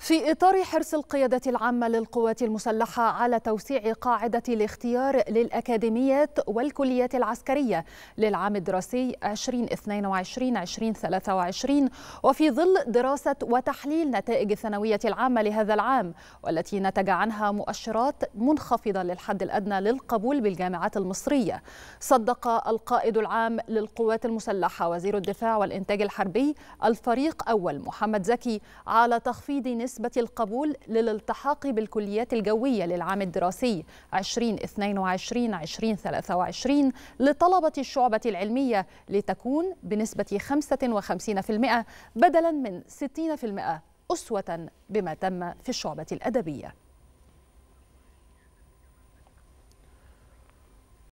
في إطار حرص القيادة العامة للقوات المسلحة على توسيع قاعدة الاختيار للأكاديميات والكليات العسكرية للعام الدراسي 2022-2023 وفي ظل دراسة وتحليل نتائج الثانوية العامة لهذا العام والتي نتج عنها مؤشرات منخفضة للحد الأدنى للقبول بالجامعات المصرية صدق القائد العام للقوات المسلحة وزير الدفاع والإنتاج الحربي الفريق أول محمد زكي على تخفيض نسبة نسبة القبول للالتحاق بالكليات الجوية للعام الدراسي 2022-2023 لطلبة الشعبة العلمية لتكون بنسبة 55% بدلا من 60% أسوة بما تم في الشعبة الأدبية